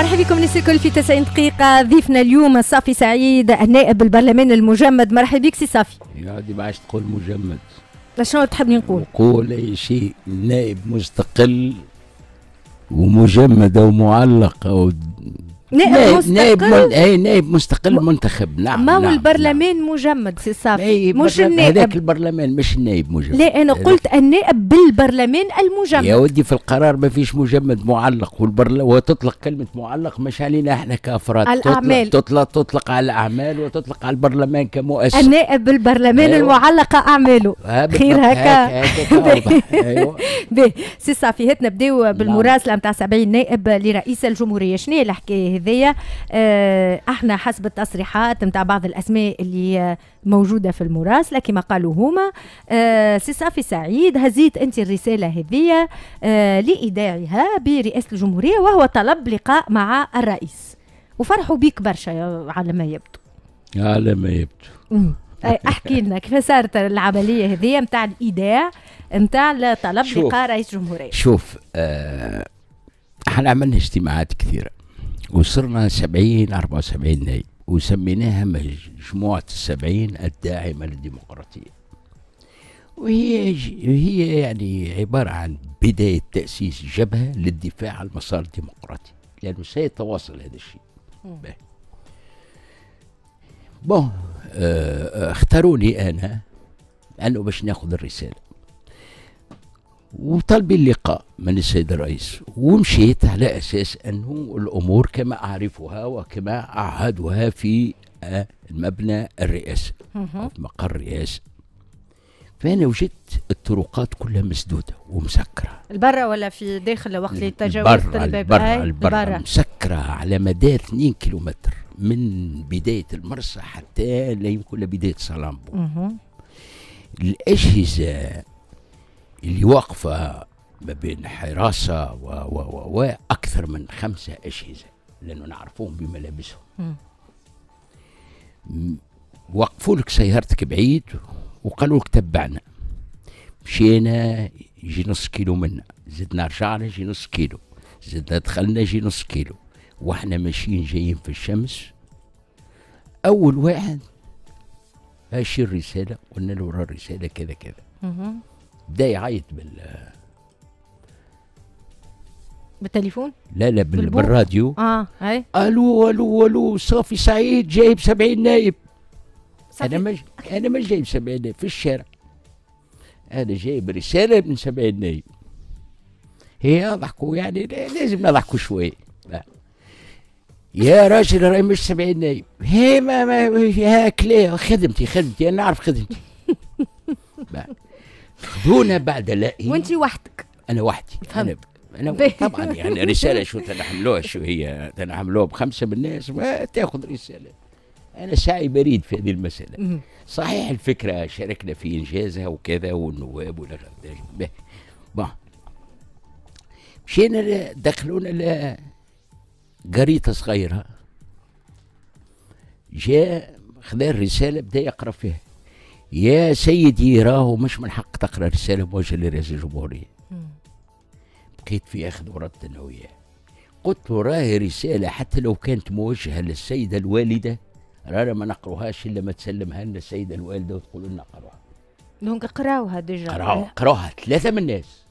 مرحبا بكم الناس الكل في 90 دقيقة ضيفنا اليوم صافي سعيد نائب البرلمان المجمد مرحبا بك سي صافي يا دي ما تقول مجمد شنو تحبني نقول؟ نقول أي شيء نائب مستقل ومجمد أو معلق أو نائب, نائب مستقل نائب, من... اي نائب مستقل م... منتخب نعم ما هو نعم البرلمان نعم. مجمد سي صافي مش النائب هذاك البرلمان مش النائب مجمد لا انا قلت النائب بالبرلمان المجمد يا ودي في القرار ما فيش مجمد معلق والبرل... وتطلق كلمه معلق مش علينا احنا كافراد الاعمال تطلق, تطلق تطلق على الاعمال وتطلق على البرلمان كمؤسسه النائب بالبرلمان أيوة. المعلقه اعماله خير هكا ايوه سي صافي هات نبداو نعم. بالمراسله نتاع 70 نائب لرئيس الجمهوريه شنو هي الحكايه هذية آه، احنا حسب التصريحات نتاع بعض الاسماء اللي موجودة في المراسلة كما قالوا هما آه، سي صافي سعيد هزيت انت الرسالة هذية آه، لإيداعها برئاسة الجمهورية وهو طلب لقاء مع الرئيس وفرحوا بك برشا على ما يبدو على ما يبدو احكي لنا كيف صارت العمليه هذه نتاع الايداع نتاع طلب لقاء رئيس جمهوريه شوف احنا عملنا اجتماعات كثيره وصرنا 70 74 نائب وسميناها مجموعة السبعين الداعمة للديمقراطية وهي هي يعني عبارة عن بداية تأسيس جبهة للدفاع عن المسار الديمقراطي لأنه سيتواصل هذا الشيء بون آه، آه، اختاروني أنا لأنه باش ناخذ الرسالة وطلبي اللقاء من السيد الرئيس ومشيت على اساس انه الامور كما اعرفها وكما اعهدها في المبنى الرئاسي في مقر الرئاسه فانا وجدت الطرقات كلها مسدوده ومسكره البرة ولا في داخل وقت اللي تجاوزت الباب البرة, البرة, البرة مسكره على مدار 2 كيلومتر من بدايه المرسى حتى لا يمكن بدايه صلامبو الاجهزه اللي واقفة ما بين حراسة و و و و أكثر من خمسة أجهزة لأنه نعرفوهم بملابسهم وقفوا لك سيارتك بعيد وقالوا لك تبعنا مشينا يجي نص كيلو منا زدنا رجعنا يجي نص كيلو زدنا دخلنا يجي نص كيلو واحنا ماشيين جايين في الشمس اول واحد هاش الرساله قلنا له الرساله كذا كذا ده يعيط بال بالتليفون؟ لا لا بال... بالراديو اه هاي الو الو الو صافي سعيد جايب 70 نايب صافي. انا مش انا مش جايب 70 نايب في الشارع انا جايب رساله من 70 نايب هي ضحكوا يعني لازم نضحكوا شوي يا راجل راهي مش 70 نايب هي ما, ما كلاه خدمتي خدمتي انا نعرف خدمتي هنا بعد لائي إيه؟ وانت وحدك انا وحدي فهمت انا طبعا يعني رساله شو تنحملوها شو هي تنحملوها بخمسه من الناس ما تاخذ رساله انا سعي بريد في هذه المساله صحيح الفكره شاركنا في انجازها وكذا والنواب والغداج مشينا دخلونا قريطه صغيره جاء خذا الرساله بدا يقرا فيها يا سيدي راهو مش من حق تقرا رساله بوجه لرئيس الجمهوريه بقيت في اخذ ورد انا وياه قلت له راهي رساله حتى لو كانت موجهه للسيده الوالده رانا ما نقروهاش الا ما تسلمها لنا السيده الوالده وتقول لنا قروها دونك قراوها ديجا قراوها قراوها ثلاثه من الناس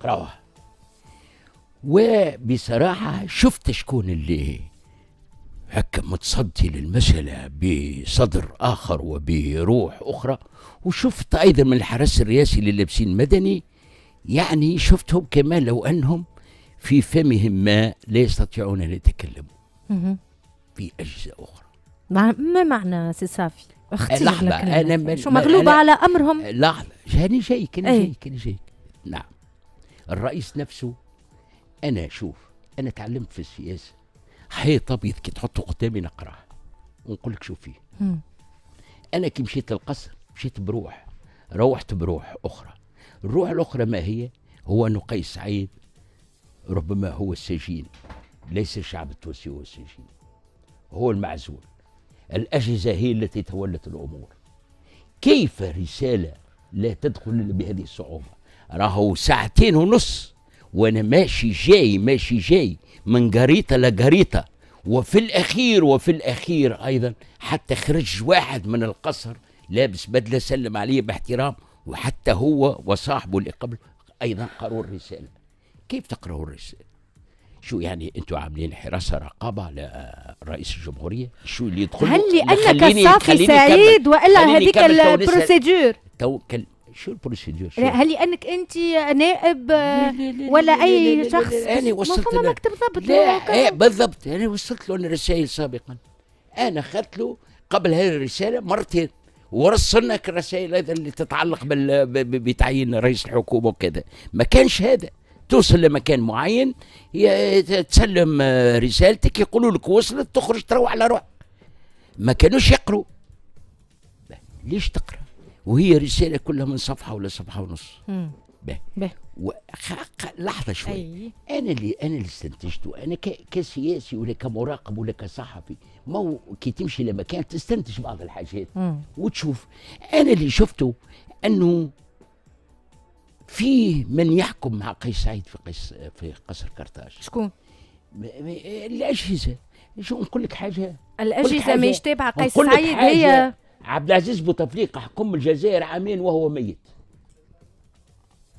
قراوها وبصراحه شفت شكون اللي هكا متصدي للمسألة بصدر آخر وبروح أخرى وشفت أيضا من الحرس الرئاسي لابسين مدني يعني شفتهم كما لو أنهم في فمهم ما لا يستطيعون أن يتكلموا في أجهزة أخرى ما معنى سي صافي؟ لحظة أنا شو مغلوبة على أمرهم؟ لحظة هاني جايك أنا إيه. جايك أنا جايك نعم الرئيس نفسه أنا شوف أنا تعلمت في السياسة حيط ابيض كي تحطه قدامي نقراه ونقول لك شو فيه انا كي مشيت للقصر مشيت بروح روحت بروح اخرى الروح الاخرى ما هي هو انه قيس سعيد ربما هو السجين ليس الشعب التونسي هو السجين هو المعزول الاجهزه هي التي تولت الامور كيف رساله لا تدخل بهذه الصعوبه راهو ساعتين ونص وانا ماشي جاي ماشي جاي من جريطه لجريطه وفي الاخير وفي الاخير ايضا حتى خرج واحد من القصر لابس بدله سلم عليه باحترام وحتى هو وصاحبه اللي قبل ايضا قرأوا الرساله كيف تقرأوا الرساله شو يعني انتوا عاملين حراسه رقابه على رئيس الجمهوريه شو اللي يدخل هل لانك صافي سعيد والا هذيك البروسيدور تو كلمة شو البروسيدور هل لانك انت نائب ولا اي شخص انا وصلت له مكتب ضبط لا إيه، بالضبط انا وصلت له الرسائل سابقا انا اخذت له قبل هذه الرساله مرتين ورسلنا الرسائل هذا اللي تتعلق بتعيين رئيس الحكومه وكذا ما كانش هذا توصل لمكان معين تسلم آه، رسالتك يقولوا لك وصلت تخرج تروح على روحك ما كانوش يقروا ليش تقرا وهي رساله كلها من صفحه ولا صفحه ونص به به لحظه شوي أي. انا اللي انا اللي استنتجته انا كسياسي ولا كمراقب ولا كصحفي ما هو كي تمشي لمكان تستنتج بعض الحاجات مم. وتشوف انا اللي شفته انه فيه من يحكم مع قيس سعيد في قيس في قصر قرطاج شكون؟ الاجهزه شو نقول لك حاجه الاجهزه ماهيش تابعه قيس سعيد هي عبد العزيز بوتفليقه حكم الجزائر عامين وهو ميت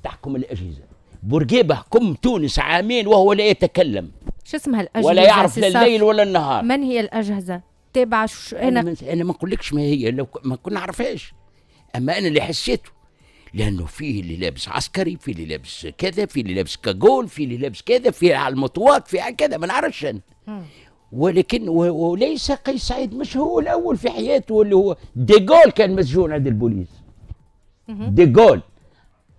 تحكم الاجهزه بورقيبه حكم تونس عامين وهو لا يتكلم شو اسمها الاجهزه ولا يعرف لا الليل ولا النهار من هي الاجهزه تابعه انا انا, أنا ما نقولكش ما هي لو ما كنا نعرفهاش اما انا اللي حسيته لانه فيه اللي لابس عسكري فيه اللي لابس كذا فيه اللي لابس كاجول فيه اللي لابس كذا فيه على المطوات فيه كذا ما نعرفش انا ولكن وليس قيس سعيد مش هو الاول في حياته اللي هو ديغول كان مسجون عند البوليس ديغول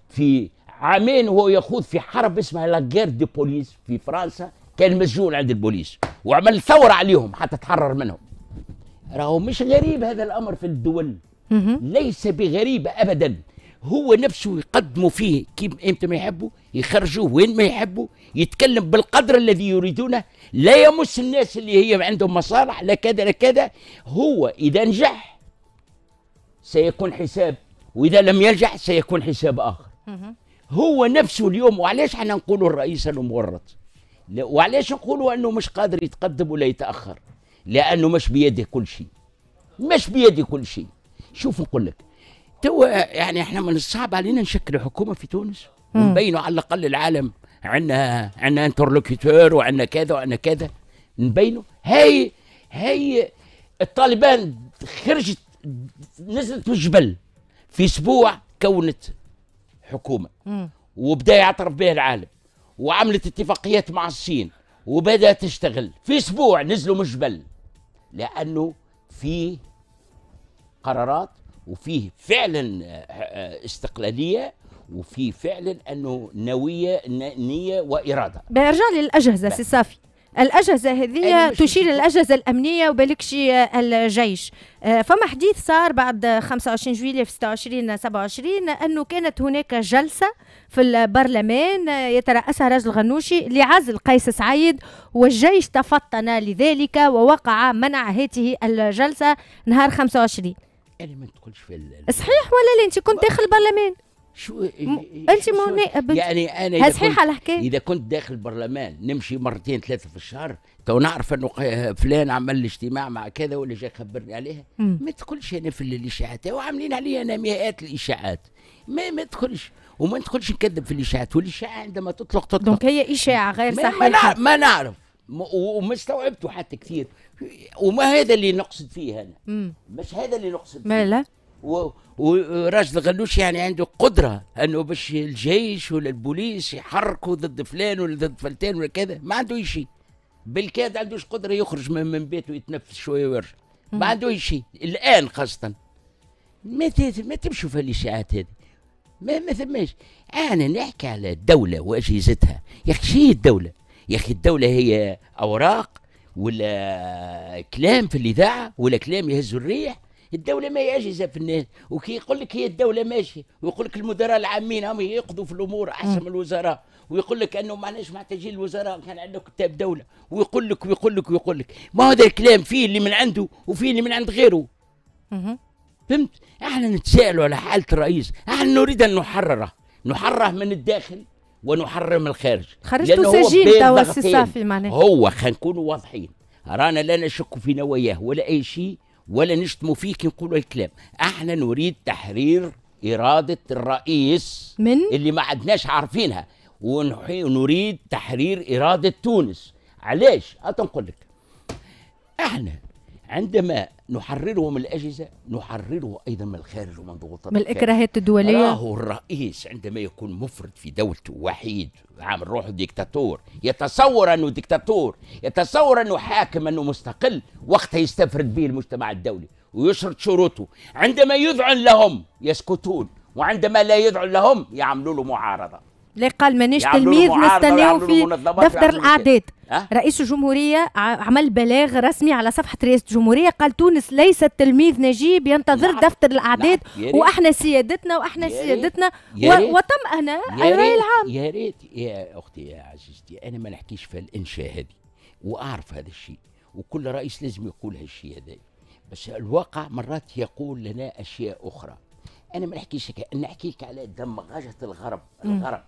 في عامين وهو يخوض في حرب اسمها لا غير دي بوليس في فرنسا كان مسجون عند البوليس وعمل ثوره عليهم حتى تحرر منهم راهو مش غريب هذا الامر في الدول ليس بغريب ابدا هو نفسه يقدموا فيه كيف امتى ما يحبوا يخرجوه وين ما يحبوا يتكلم بالقدر الذي يريدونه لا يمس الناس اللي هي عندهم مصالح لا كذا لا كذا هو اذا نجح سيكون حساب واذا لم ينجح سيكون حساب اخر هو نفسه اليوم وعلاش احنا نقولوا الرئيس المورط وعلاش نقولوا انه مش قادر يتقدم ولا يتاخر لانه مش بيده كل شيء مش بيده كل شيء شوف نقول لك تو يعني احنا من الصعب علينا نشكل حكومه في تونس ونبينوا على الاقل العالم عندنا عندنا انترلوكيتور وعندنا كذا وعندنا كذا نبينوا هاي هاي الطالبان خرجت نزلت من الجبل في اسبوع كونت حكومه وبدا يعترف بها العالم وعملت اتفاقيات مع الصين وبدات تشتغل في اسبوع نزلوا من الجبل لانه في قرارات وفيه فعلا آه، آه، استقلاليه وفي فعلا انه نويه نيه واراده برجع للاجهزه نعم. سي صافي الاجهزه هذه تشير الاجهزه الامنيه وبالكشي آه، الجيش فما حديث صار بعد 25 جويلية في 26 27 انه كانت هناك جلسه في البرلمان يترأسها رجل غنوشي لعزل قيس سعيد والجيش تفطن لذلك ووقع منع هذه الجلسه نهار 25 انا ما ندخلش في صحيح ولا لا انت كنت داخل البرلمان شو إيه، انت إيه، إيه، مو نائب يعني انا صحيح على الحكايه اذا كنت داخل البرلمان نمشي مرتين ثلاثه في الشهر تو نعرف انه فلان عمل الاجتماع اجتماع مع كذا ولا جاي خبرني عليها ما تدخلش انا في الاشاعات وعاملين علي انا مئات الاشاعات ما ما تدخلش وما ندخلش نكذب في الاشاعات والاشاعه عندما تطلق تطلق دونك هي اشاعه غير صحيحه ما, ما نعرف وما استوعبته حتى كثير وما هذا اللي نقصد فيه انا مش هذا اللي نقصد فيه لا وراجل الغلوش يعني عنده قدره انه باش الجيش ولا البوليس يحركوا ضد فلان ولا ضد فلتان ولا كذا ما عنده شيء بالكاد عندوش قدره يخرج من, من بيته يتنفس شويه ويرجع ما عنده شيء الان خاصه ما ما تمشوا في الاشاعات هذه ما ما ثماش انا نحكي على الدوله واجهزتها يا اخي الدوله يا اخي الدوله هي اوراق ولا كلام في الاذاعه ولا كلام يهز الريح الدوله ما عاجزه في الناس وكي يقول لك هي الدوله ماشي ويقول لك المدراء العامين هم يقضوا في الامور احسن من الوزراء ويقول لك انه ما عندناش محتاجين الوزراء كان عندنا كتاب دوله ويقول لك ويقول لك ويقول لك ما هذا الكلام فيه اللي من عنده وفيه اللي من عند غيره فهمت احنا نتسائلوا على حاله الرئيس احنا نريد ان نحرره نحرره من الداخل ونحرم الخارج خرجتوا سجين سي صافي معناها هو خلينا نكونوا واضحين رانا لا نشك في نواياه ولا اي شيء ولا نشتموا فيه كي نقولوا الكلام احنا نريد تحرير اراده الرئيس من اللي ما عدناش عارفينها ونريد تحرير اراده تونس علاش؟ نقول لك احنا عندما نحرره من الأجهزة نحرره أيضا من الخارج ومن ضغوطات من الإكراهات الدولية راهو الرئيس عندما يكون مفرد في دولته وحيد عامل روحه ديكتاتور يتصور أنه ديكتاتور يتصور أنه حاكم أنه مستقل وقتها يستفرد به المجتمع الدولي ويشرط شروطه عندما يذعن لهم يسكتون وعندما لا يذعن لهم يعملوا له معارضة لا قال مانيش تلميذ نستناو في دفتر الاعداد رئيس الجمهورية عمل بلاغ رسمي على صفحة رئاسة الجمهورية قال تونس ليست تلميذ نجيب ينتظر لا. نعم. دفتر الأعداد نعم. وإحنا سيادتنا وإحنا ياريت. سيادتنا ياريت. الرأي العام يا ريت يا أختي يا عزيزتي أنا ما نحكيش في الإنشاء هذه وأعرف هذا الشيء وكل رئيس لازم يقول هالشيء هذا بس الواقع مرات يقول لنا أشياء أخرى أنا ما نحكيش نحكيك على دمغاجة الغرب الغرب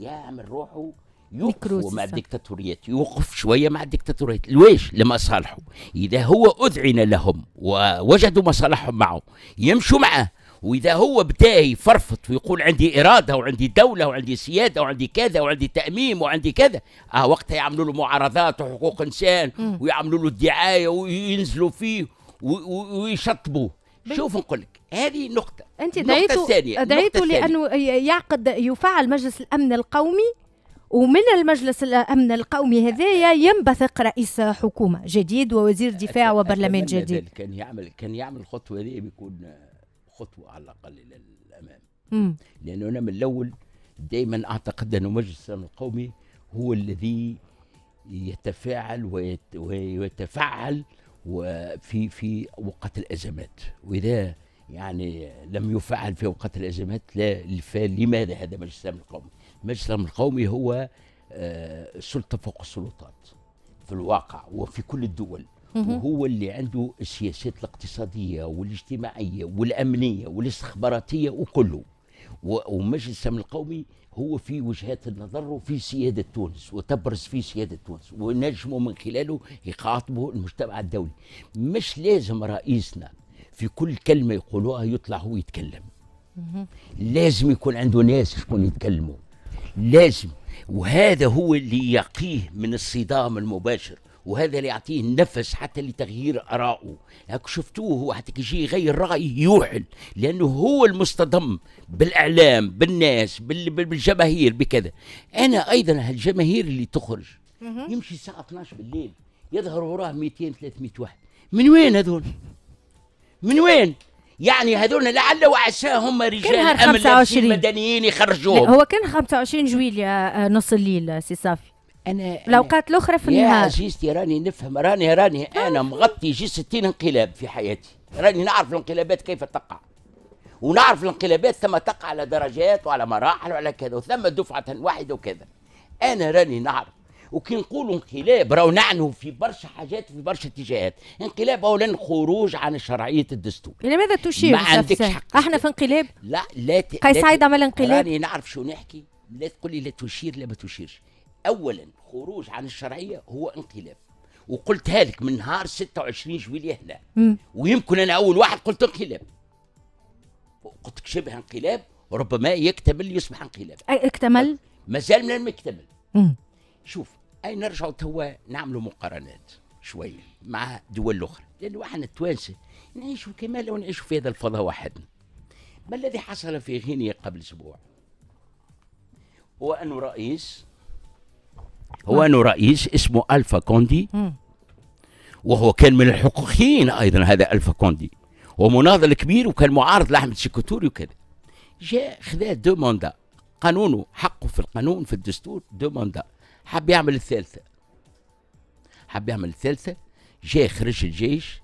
يعمل روحه يوقف مع الدكتاتوريات يوقف شويه مع الدكتاتوريات لويش لمصالحه اذا هو اذعن لهم ووجدوا مصالحهم معه يمشوا معه واذا هو بدا يفرفط ويقول عندي اراده وعندي دوله وعندي سياده وعندي كذا وعندي تاميم وعندي كذا اه وقتها يعملوا له معارضات وحقوق انسان ويعملوا له الدعايه وينزلوا فيه ويشطبوه شوف نقول لك هذه نقطة أنت دعيتوا دعيتو لأنه يعقد يفعل مجلس الأمن القومي ومن المجلس الامن القومي هذايا ينبثق رئيس حكومه جديد ووزير دفاع وبرلمان جديد كان يعمل كان يعمل الخطوه هذه بيكون خطوه على الاقل إلى الأمام لانه انا من الاول دائما اعتقد انه مجلس الامن القومي هو الذي يتفاعل ويت ويتفعل وفي في وقت الازمات واذا يعني لم يفعل في اوقات الازمات لا لماذا هذا مجلس الامن القومي؟ مجلس الامن القومي هو آه، سلطه فوق السلطات في الواقع وفي كل الدول وهو اللي عنده السياسات الاقتصاديه والاجتماعيه والامنيه والاستخباراتيه وكله ومجلس الامن القومي هو في وجهات النظر وفي سياده تونس وتبرز في سياده تونس ونجموا من خلاله يخاطبوا المجتمع الدولي مش لازم رئيسنا في كل كلمه يقولوها يطلع هو يتكلم لازم يكون عنده ناس شكون يتكلموا لازم وهذا هو اللي يقيه من الصدام المباشر وهذا اللي يعطيه النفس حتى لتغيير ارائه هاك شفتوه هو حتى يجي يغير راي يوحل لانه هو المصطدم بالاعلام بالناس بالجماهير بكذا انا ايضا هالجماهير اللي تخرج يمشي الساعه 12 بالليل يظهر وراه 200 300 واحد من وين هذول من وين؟ يعني هذول لعل وعسى هم رجال امن لابسين مدنيين يخرجوهم هو كان 25 جويليا آه، نص الليل آه، سي صافي انا الاوقات الاخرى في النهار يا عزيزتي راني نفهم راني راني انا مغطي جي 60 انقلاب في حياتي راني نعرف الانقلابات كيف تقع ونعرف الانقلابات ثم تقع على درجات وعلى مراحل وعلى كذا وثم دفعه واحده وكذا انا راني نعرف وكي نقولوا انقلاب راهو نعنوا في برشا حاجات وفي برشا اتجاهات انقلاب اولا خروج عن شرعيه الدستور الى ماذا تشير ما عندكش حق احنا في انقلاب لا لا ت... قيس سعيد عمل انقلاب راني نعرف شو نحكي لا تقول لي لا تشير لا ما تشيرش اولا خروج عن الشرعيه هو انقلاب وقلتها لك من نهار 26 جويلية هنا ويمكن انا اول واحد قلت انقلاب قلت لك شبه انقلاب ربما يكتمل يصبح انقلاب اكتمل مازال ما اكتمل شوف اي نرجعوا توا نعملوا مقارنات شويه مع دول اخرى لانه احنا التوانسه نعيشوا كما لو نعيشوا في هذا الفضاء وحدنا ما الذي حصل في غينيا قبل اسبوع هو انه رئيس هو انه رئيس اسمه الفا كوندي وهو كان من الحقوقيين ايضا هذا الفا كوندي ومناضل كبير وكان معارض لاحمد شكوتوري وكذا جاء خذا دو ماندا قانونه حقه في القانون في الدستور دو ماندا حب يعمل الثالثه حب يعمل الثالثه جاء خرج الجيش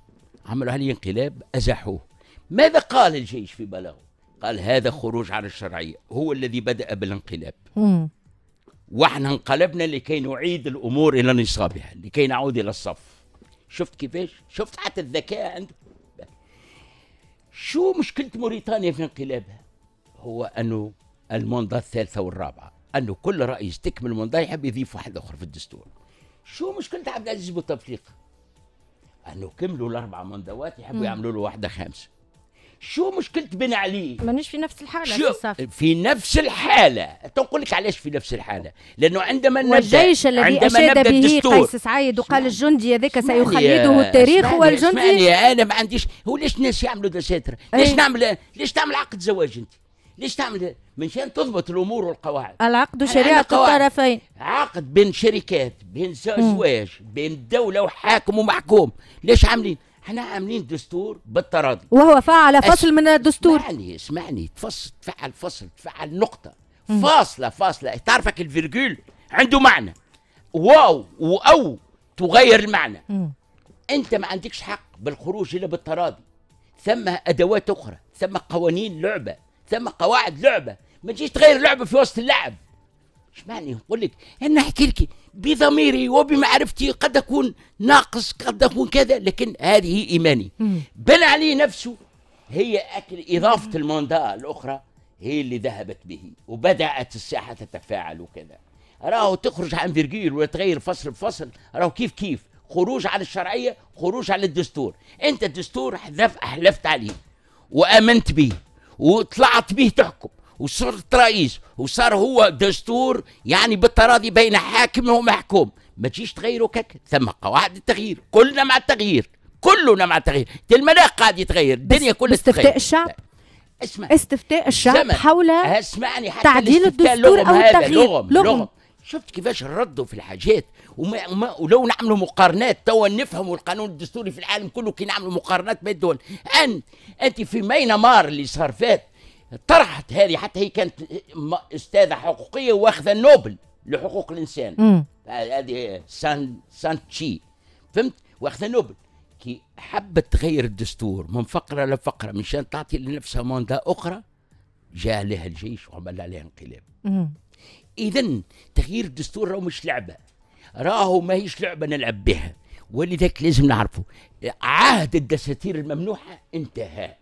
عملوا عليه انقلاب ازاحوه ماذا قال الجيش في بلاغه قال هذا خروج عن الشرعيه هو الذي بدا بالانقلاب واحنا انقلبنا لكي نعيد الامور الى نصابها لكي نعود الى الصف شفت كيفاش شفت حتى الذكاء عنده شو مشكله موريتانيا في انقلابها هو انه الموندا الثالثه والرابعه انه كل رئيس تكمل من يحب يضيف واحد اخر في الدستور شو مشكله عبد العزيز بوتفليقه انه كملوا الاربع مندوات يحبوا يعملوا له واحده خامسه شو مشكلة بن علي؟ مانيش في نفس الحالة شو في نفس الحالة، تنقول لك علاش في نفس الحالة؟ لأنه عندما نبدأ والجيش الذي أشاد به الدستور. قيس سعيد وقال الجندي هذاك سيخلده التاريخ والجندي أنا ما عنديش هو ليش الناس يعملوا دساتر؟ ليش إيه. نعمل ليش تعمل عقد زواج أنت؟ ليش تعمل من شان تضبط الامور والقواعد العقد شريعه الطرفين عقد بين شركات بين زواج بين دوله وحاكم ومحكوم ليش عاملين احنا عاملين دستور بالتراضي وهو فعل فصل أس... من الدستور اسمعني اسمعني تفصل تفعل فصل تفعل نقطه مم. فاصله فاصله تعرفك الفيرجول عنده معنى واو واو تغير المعنى مم. انت ما عندكش حق بالخروج الا بالتراضي ثم ادوات اخرى ثم قوانين لعبه ثم قواعد لعبه ما تجيش تغير لعبه في وسط اللعب ايش معني نقول لك انا احكي لك بضميري وبمعرفتي قد اكون ناقص قد اكون كذا لكن هذه ايماني بنى عليه نفسه هي اكل اضافه الموندا الاخرى هي اللي ذهبت به وبدات الساحه تتفاعل وكذا راهو تخرج عن فيرجيل وتغير فصل بفصل راهو كيف كيف خروج على الشرعيه خروج على الدستور انت الدستور حذف حلفت عليه وامنت به وطلعت به تحكم وصرت رئيس وصار هو دستور يعني بالتراضي بين حاكم ومحكوم ما تجيش تغيره كك ثم قواعد التغيير كلنا مع التغيير كلنا مع التغيير المناخ قاعد يتغير الدنيا كلها استفتاء الشعب اسمع استفتاء الشعب حول اسمعني حتى تعديل الدستور او التغيير لغم, لغم. لغم. شفت كيفاش ردوا في الحاجات وما, وما ولو نعملوا مقارنات توا نفهموا القانون الدستوري في العالم كله كي نعملوا مقارنات بين الدول ان انت في ماينمار اللي صار فات طرحت هذه حتى هي كانت استاذه حقوقيه واخذه نوبل لحقوق الانسان هذه سان سان تشي فهمت واخذه نوبل كي حبت تغير الدستور من فقره لفقره مشان تعطي لنفسها موندا اخرى جاء لها الجيش وعمل عليها انقلاب اذا تغيير الدستور راهو مش لعبه راهو ماهيش لعبه نلعب بها ولذلك لازم نعرفه عهد الدساتير الممنوحه انتهى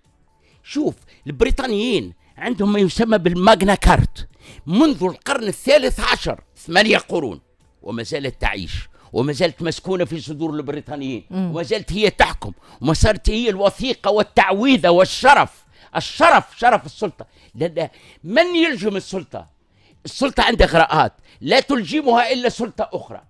شوف البريطانيين عندهم ما يسمى بالماجنا كارت منذ القرن الثالث عشر ثمانية قرون وما زالت تعيش وما زالت مسكونة في صدور البريطانيين وما زالت هي تحكم وما صارت هي الوثيقة والتعويذة والشرف الشرف شرف السلطة لأن من يلجم السلطة السلطة عندها إغراءات لا تلجمها إلا سلطة أخرى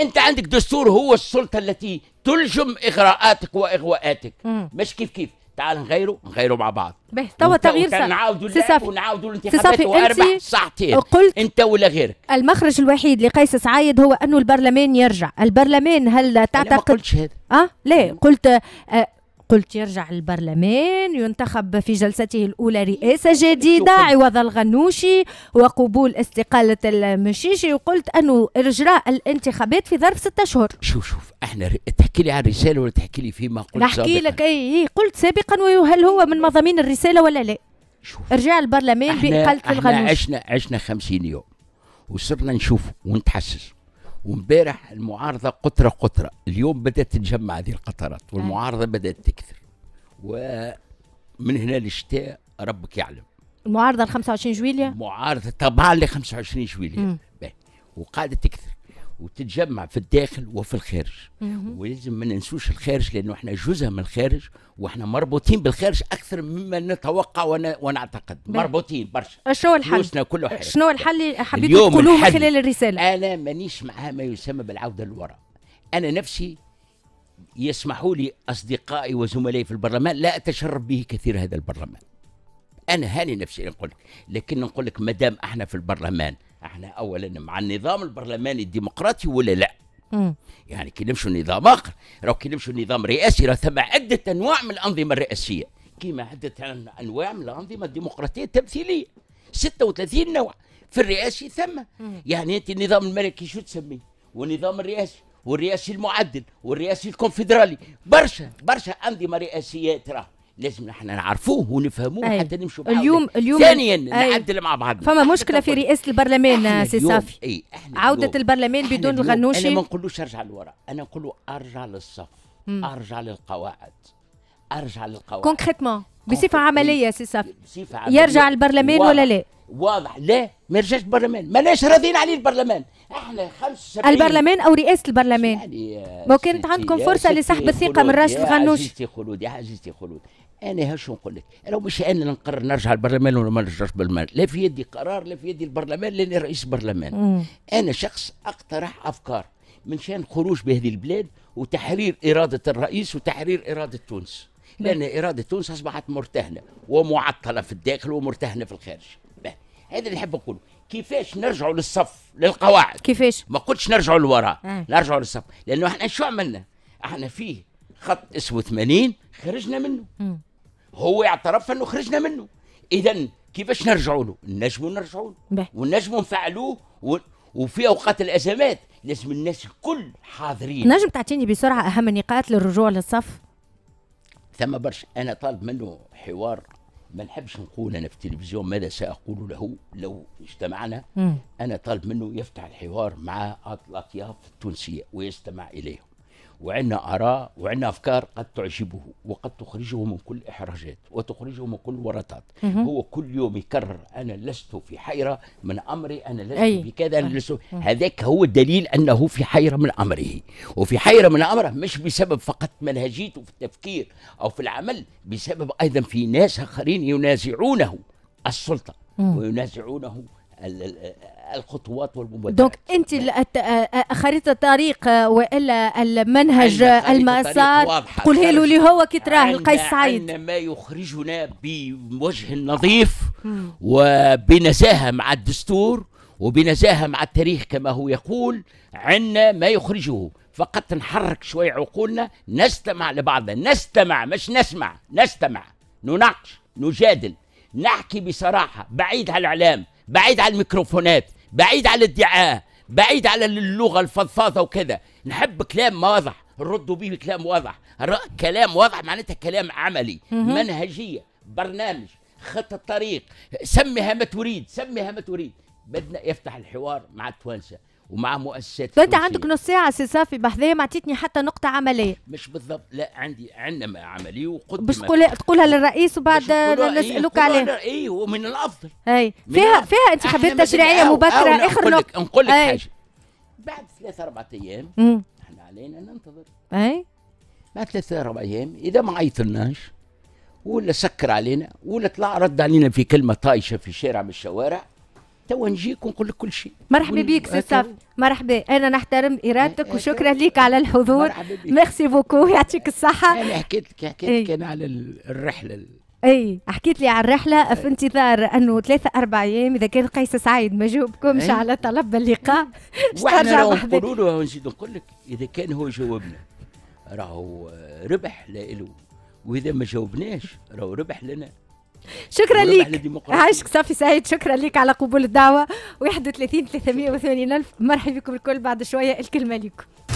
أنت عندك دستور هو السلطة التي تلجم إغراءاتك وإغواءاتك مش كيف كيف تعال نغيره نغيره مع بعض به توا تغيير صار نعاودوا ونعاودوا الانتخابات واربع ساعتين قلت انت ولا غيرك المخرج الوحيد لقيس سعيد هو انه البرلمان يرجع البرلمان هل تعتقد أنا ما قلتش هذا اه ليه قلت آه قلت يرجع للبرلمان ينتخب في جلسته الأولى رئاسة جديدة عوض الغنوشي وقبول استقالة المشيشي وقلت أنه إجراء الانتخابات في ظرف ستة أشهر شوف شوف احنا تحكي لي عن الرسالة ولا تحكي لي فيما قلت نحكي لك أي إيه، قلت سابقا وهل هو من مضامين الرسالة ولا لا شوف رجع البرلمان بإقالة الغنوشي احنا عشنا عشنا 50 يوم وصرنا نشوف ونتحسس وامبارح المعارضه قطره قطره اليوم بدات تتجمع هذه القطرات آه. والمعارضه بدات تكثر ومن هنا للشتاء ربك يعلم المعارضه ل 25 جويليا معارضه طبعا ل 25 جويليا وقاعده تكثر وتتجمع في الداخل وفي الخارج ولازم ما ننسوش الخارج لانه احنا جزء من الخارج واحنا مربوطين بالخارج اكثر مما نتوقع ون... ونعتقد بيه. مربوطين برشا شنو الحل؟ كله حاجة. شنو الحل اللي حبيتوا تقولوه من خلال الرساله؟ انا مانيش مع ما يسمى بالعوده للوراء انا نفسي يسمحوا لي اصدقائي وزملائي في البرلمان لا اتشرب به كثير هذا البرلمان انا هاني نفسي نقول لك لكن نقول لك ما دام احنا في البرلمان احنا اولا مع النظام البرلماني الديمقراطي ولا لا يعني يعني نمشوا نظام اخر راه كي نمشوا نظام رئاسي راه ثم عده انواع من الانظمه الرئاسيه كما عده انواع من الانظمه الديمقراطيه التمثيليه 36 نوع في الرئاسي ثم يعني انت النظام الملكي شو تسميه والنظام الرئاسي والرئاسي المعدل والرئاسي الكونفدرالي برشا برشا انظمه رئاسيه تراه لازم احنا نعرفوه ونفهموه حتى نمشوا معاه اليوم اليوم ثانيا نعدل مع بعضنا فما مشكله في رئاسه البرلمان سي صافي أي. عوده البرلمان بدون الغنوشي انا ما نقولوش ارجع لورا انا نقول ارجع للصف مم. ارجع للقواعد ارجع للقواعد كونكريتمون بصفه عمليه سي صافي بصفه عمليه يرجع البرلمان ولا لا واضح لا ما يرجعش البرلمان ماناش راضيين عليه البرلمان احنا 75 البرلمان او رئاسه البرلمان يعني لو كانت عندكم فرصه لسحب الثقه من راشد الغنوش عزيزتي يا عزيزتي خلود انا هاش نقول لك لو مش انا اللي نقرر نرجع البرلمان ولا ما نرجعش البرلمان لا في يدي قرار لا في يدي البرلمان لاني رئيس برلمان انا شخص اقترح افكار من شان خروج بهذه البلاد وتحرير اراده الرئيس وتحرير اراده تونس لان اراده تونس اصبحت مرتهنه ومعطله في الداخل ومرتهنه في الخارج هذا اللي نحب نقوله كيفاش نرجعوا للصف للقواعد كيفاش ما قلتش نرجعوا لوراء آه. نرجعوا للصف لانه احنا شو عملنا احنا فيه خط اسمه 80 خرجنا منه مم. هو اعترف انه خرجنا منه اذا كيفاش نرجعوا له نجموا نرجعوا له ونجموا نفعلوه و... وفي اوقات الازمات لازم الناس الكل حاضرين نجم تعطيني بسرعه اهم النقاط للرجوع للصف ثم برشا انا طالب منه حوار ما نحبش نقول انا في التلفزيون ماذا ساقول له لو اجتمعنا مم. انا طالب منه يفتح الحوار مع الاطياف التونسيه ويستمع اليهم وعندنا آراء وعندنا أفكار قد تعجبه وقد تخرجه من كل إحراجات وتخرجه من كل ورطات هو كل يوم يكرر أنا لست في حيرة من أمري أنا لست أي. بكذا أنا لست هذاك هو الدليل أنه في حيرة من أمره وفي حيرة من أمره مش بسبب فقط منهجيته في التفكير أو في العمل بسبب أيضا في ناس آخرين ينازعونه السلطة وينازعونه الخطوات والمبادرات دونك انت خريطه الطريق آه، والا المنهج المسار قل له اللي هو كي تراه القيس سعيد ما يخرجنا بوجه نظيف وبنزاهه مع الدستور وبنزاهه مع التاريخ كما هو يقول عنا ما يخرجه فقط نحرك شويه عقولنا نستمع لبعضنا نستمع مش نسمع نستمع نناقش نجادل نحكي بصراحه بعيد عن الاعلام بعيد عن الميكروفونات بعيد عن الادعاء بعيد على اللغه الفضفاضه وكذا نحب كلام واضح نردوا به كلام واضح كلام واضح معناتها كلام عملي منهجيه برنامج خط الطريق سميها ما تريد سميها ما تريد بدنا يفتح الحوار مع التوانسه ومع مؤسسات فانت عندك نص ساعه سي صافي بحذايا ما عطيتني حتى نقطه عمليه مش بالضبط لا عندي عندنا عمليه وقدمت باش تقولها تقولها للرئيس وبعد إيه، نسالوك عليها اي ومن الافضل اي فيها فيها انتخابات تشريعيه مبكره اخر نقطه نقول لك حاجه بعد ثلاث اربع ايام احنا علينا ننتظر اي بعد ثلاث اربع ايام اذا ما عيطناش ولا سكر علينا ولا طلع رد علينا في كلمه طايشه في شارع من الشوارع توا نجيك ونقول لك كل شيء مرحبا بك سي صافي مرحبا انا نحترم ارادتك وشكرا لك على الحضور ميرسي بوكو يعطيك الصحه انا حكيت لك حكيت إيه. لك كان على الرحله اي حكيت لي على الرحله في انتظار انه ثلاثة أربع أيام إذا كان قيس سعيد ما جاوبكمش على إيه. طلب اللقاء وإحنا راهو نقولوا له نزيد نقول لك إذا كان هو جاوبنا راهو ربح لإله وإذا ما جاوبناش راهو ربح لنا شكرا لك عاشك صافي سعيد شكرا لك على قبول الدعوه 31 380 الف مرحبا بكم الكل بعد شويه الكلمه لكم